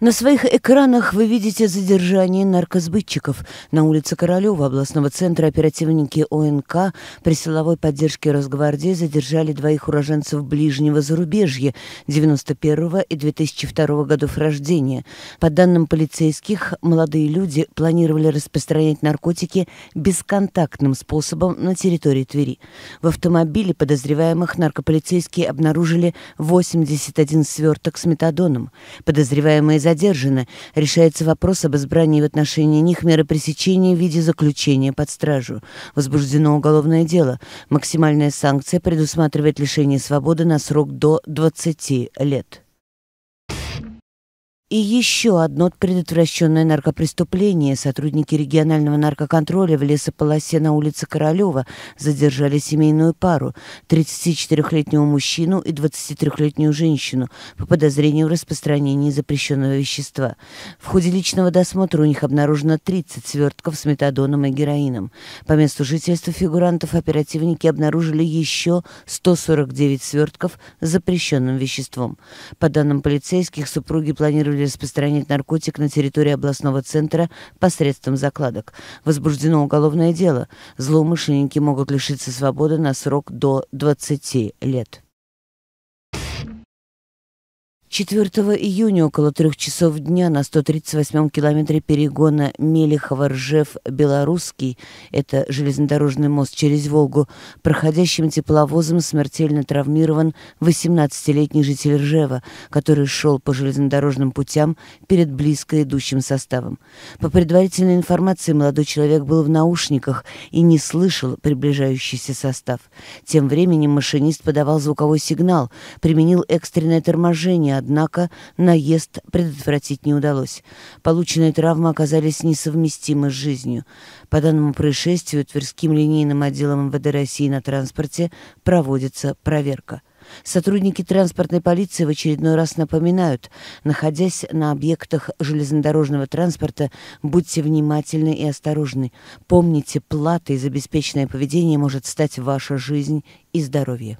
На своих экранах вы видите задержание наркосбытчиков. На улице Королева областного центра оперативники ОНК при силовой поддержке Росгвардии задержали двоих уроженцев ближнего зарубежья 91 и 2002 годов рождения. По данным полицейских, молодые люди планировали распространять наркотики бесконтактным способом на территории Твери. В автомобиле подозреваемых наркополицейские обнаружили 81 сверток с метадоном. Подозреваемые задержаны, решается вопрос об избрании в отношении них меры пресечения в виде заключения под стражу. Возбуждено уголовное дело. Максимальная санкция предусматривает лишение свободы на срок до 20 лет. И еще одно предотвращенное наркопреступление. Сотрудники регионального наркоконтроля в лесополосе на улице Королева задержали семейную пару, 34-летнего мужчину и 23-летнюю женщину, по подозрению в распространении запрещенного вещества. В ходе личного досмотра у них обнаружено 30 свертков с метадоном и героином. По месту жительства фигурантов оперативники обнаружили еще 149 свертков с запрещенным веществом. По данным полицейских, супруги планировали планировали распространять наркотик на территории областного центра посредством закладок. Возбуждено уголовное дело. Злоумышленники могут лишиться свободы на срок до 20 лет. 4 июня около трех часов дня на 138-м километре перегона Мелехово-Ржев-Белорусский, это железнодорожный мост через Волгу, проходящим тепловозом смертельно травмирован 18-летний житель Ржева, который шел по железнодорожным путям перед близко идущим составом. По предварительной информации, молодой человек был в наушниках и не слышал приближающийся состав. Тем временем машинист подавал звуковой сигнал, применил экстренное торможение, однако наезд предотвратить не удалось. Полученные травмы оказались несовместимы с жизнью. По данному происшествию Тверским линейным отделом МВД России на транспорте проводится проверка. Сотрудники транспортной полиции в очередной раз напоминают, находясь на объектах железнодорожного транспорта, будьте внимательны и осторожны. Помните, платой за беспечное поведение может стать ваша жизнь и здоровье.